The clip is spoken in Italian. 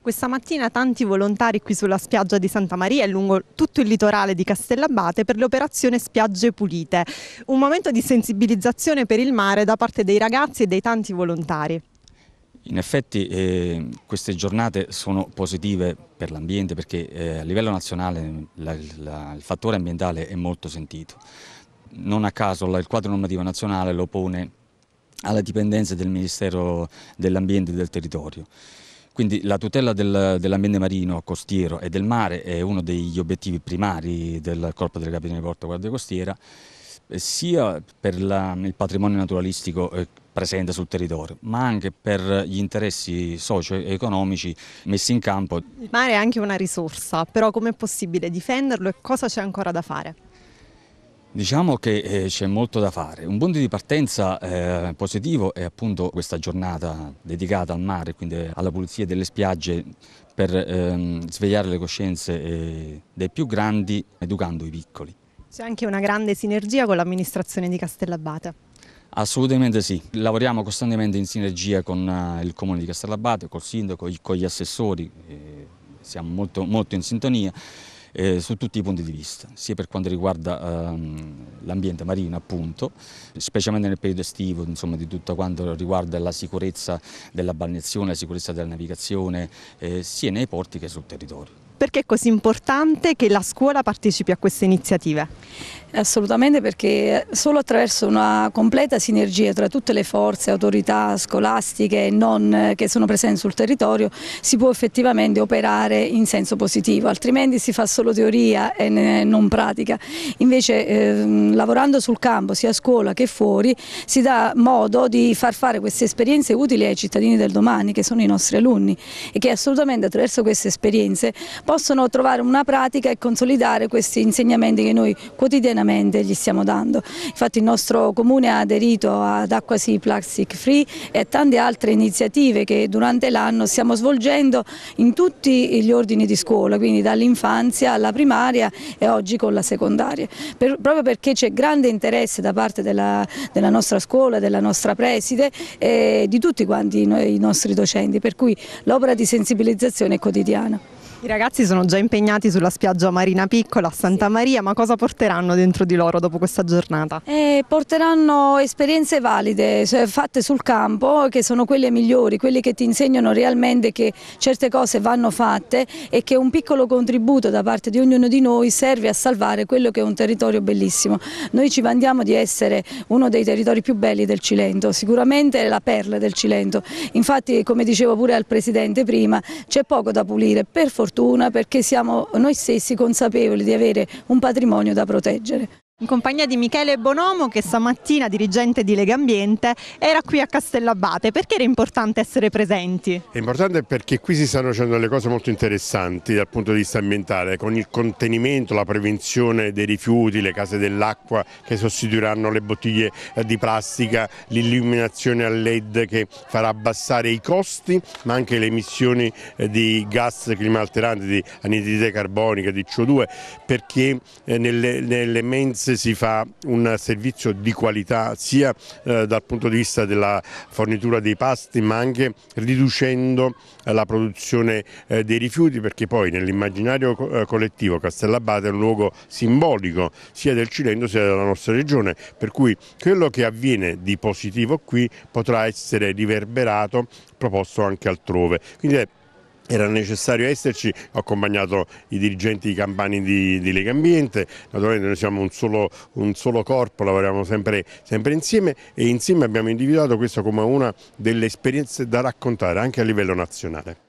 Questa mattina tanti volontari qui sulla spiaggia di Santa Maria e lungo tutto il litorale di Castellabate per l'operazione Spiagge Pulite, un momento di sensibilizzazione per il mare da parte dei ragazzi e dei tanti volontari. In effetti eh, queste giornate sono positive per l'ambiente perché eh, a livello nazionale la, la, il fattore ambientale è molto sentito. Non a caso la, il quadro normativo nazionale lo pone alla dipendenza del Ministero dell'Ambiente e del Territorio. Quindi la tutela del, dell'ambiente marino, costiero e del mare è uno degli obiettivi primari del Corpo delle Capitanerie di Porto Guardia Costiera, eh, sia per la, il patrimonio naturalistico eh, presente sul territorio, ma anche per gli interessi socio-economici messi in campo. Il mare è anche una risorsa, però com'è possibile difenderlo e cosa c'è ancora da fare? Diciamo che eh, c'è molto da fare. Un punto di partenza eh, positivo è appunto questa giornata dedicata al mare, quindi alla pulizia delle spiagge per ehm, svegliare le coscienze eh, dei più grandi educando i piccoli. C'è anche una grande sinergia con l'amministrazione di Castellabate. Assolutamente sì, lavoriamo costantemente in sinergia con eh, il comune di Castellabate, col sindaco, con gli assessori, eh, siamo molto, molto in sintonia eh, su tutti i punti di vista, sia per quanto riguarda ehm, l'ambiente marino appunto, specialmente nel periodo estivo, insomma di tutto quanto riguarda la sicurezza della balneazione, la sicurezza della navigazione, eh, sia nei porti che sul territorio. Perché è così importante che la scuola partecipi a queste iniziative? Assolutamente perché solo attraverso una completa sinergia tra tutte le forze, autorità scolastiche e non eh, che sono presenti sul territorio si può effettivamente operare in senso positivo, altrimenti si fa solo teoria e non pratica. Invece eh, lavorando sul campo sia a scuola che fuori si dà modo di far fare queste esperienze utili ai cittadini del domani che sono i nostri alunni e che assolutamente attraverso queste esperienze possono trovare una pratica e consolidare questi insegnamenti che noi quotidianamente gli stiamo dando. Infatti il nostro comune ha aderito ad Acqua Sea Plastic Free e a tante altre iniziative che durante l'anno stiamo svolgendo in tutti gli ordini di scuola, quindi dall'infanzia alla primaria e oggi con la secondaria, per, proprio perché c'è grande interesse da parte della, della nostra scuola, della nostra preside e di tutti quanti i nostri docenti, per cui l'opera di sensibilizzazione è quotidiana. I ragazzi sono già impegnati sulla spiaggia Marina Piccola a Santa Maria, ma cosa porteranno dentro di loro dopo questa giornata? Eh, porteranno esperienze valide, cioè, fatte sul campo, che sono quelle migliori, quelle che ti insegnano realmente che certe cose vanno fatte e che un piccolo contributo da parte di ognuno di noi serve a salvare quello che è un territorio bellissimo. Noi ci vandiamo di essere uno dei territori più belli del Cilento, sicuramente la perla del Cilento. Infatti, come dicevo pure al Presidente prima, c'è poco da pulire, per fortuna fortuna perché siamo noi stessi consapevoli di avere un patrimonio da proteggere in compagnia di Michele Bonomo che stamattina, dirigente di Lega Ambiente, era qui a Castellabate. Perché era importante essere presenti? È importante perché qui si stanno facendo delle cose molto interessanti dal punto di vista ambientale, con il contenimento, la prevenzione dei rifiuti, le case dell'acqua che sostituiranno le bottiglie eh, di plastica, l'illuminazione a LED che farà abbassare i costi, ma anche le emissioni eh, di gas climalteranti, di anidride carbonica, di CO2, perché eh, nelle, nelle mense se si fa un servizio di qualità sia eh, dal punto di vista della fornitura dei pasti ma anche riducendo eh, la produzione eh, dei rifiuti perché poi nell'immaginario collettivo Castellabate è un luogo simbolico sia del Cilento sia della nostra regione per cui quello che avviene di positivo qui potrà essere riverberato proposto anche altrove quindi è era necessario esserci, ho accompagnato i dirigenti campani di, di Lega Ambiente, naturalmente noi siamo un solo, un solo corpo, lavoriamo sempre, sempre, insieme e insieme abbiamo individuato questa come una delle esperienze da raccontare anche a livello nazionale.